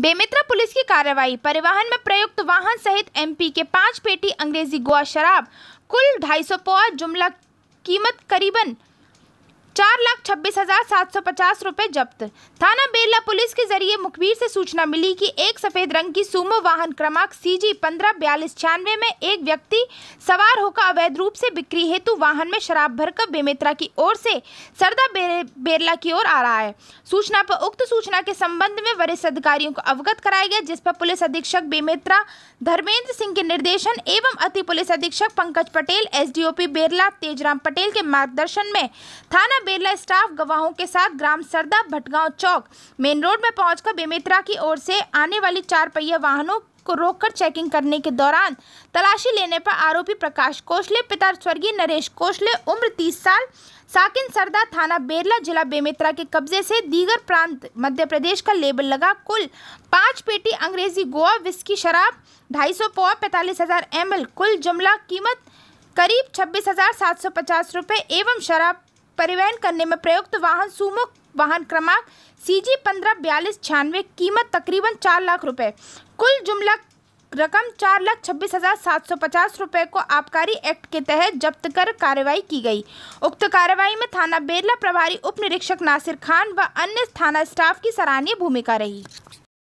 Bemetara police की कार्रवाई परिवहन में प्रयुक्त वाहन सहित एमपी के पांच पेटी अंग्रेजी गोवा शराब कुल ढाई सौ पौ जुमला कीमत करीबन चार लाख छब्बीस हजार सात सौ पचास रूपए जब्त थाना बेरला पुलिस के जरिए मुखबिर से सूचना मिली कि एक सफेद रंग की सुमो वाहन क्रमांक सी जी पंद्रह बयालीस छियानवे में एक व्यक्ति सवार होकर अवैध रूप से बिक्री हेतु वाहन में शराब भरकर बेमेतरा की ओर से सरदा बेर, बेरला की ओर आ रहा है सूचना पर उक्त सूचना के संबंध में वरिष्ठ अधिकारियों को अवगत कराया गया जिस पर पुलिस अधीक्षक बेमेत्रा धर्मेंद्र सिंह के निर्देशन एवं अति पुलिस अधीक्षक पंकज पटेल एस बेरला तेजराम पटेल के मार्गदर्शन में थाना बिरला स्टाफ गवाहों के साथ ग्राम सरदा भटगांव चौक मेन रोड में पहुंचकर बेमित्रा की ओर से आने वाली चार पहिया वाहनों को रोककर चेकिंग करने के दौरान तलाशी लेने पर आरोपी प्रकाश कोशले पिता स्वर्गीय नरेश कोशले उम्र 30 साल साकिन सरदा थाना बेरला जिला बेमित्रा के कब्जे से दीगर प्रांत मध्य प्रदेश का लेबल लगा कुल पाँच पेटी अंग्रेजी गोवा विस्की शराब ढाई सौ पोआ पैंतालीस हज़ार एम कुल जुमला कीमत करीब छब्बीस हज़ार सात सौ पचास रुपये एवं शराब परिवहन करने में प्रयुक्त वाहन सुमो वाहन क्रमांक सी जी पंद्रह बयालीस छियानवे कीमत तकरीबन चार लाख रुपए कुल जुमला रकम चार लाख छब्बीस हज़ार सात सौ पचास रुपये को आबकारी एक्ट के तहत जब्त कर कार्रवाई की गई उक्त कार्रवाई में थाना बेरला प्रभारी उप निरीक्षक नासिर खान व अन्य थाना स्टाफ की सराहनीय भूमिका रही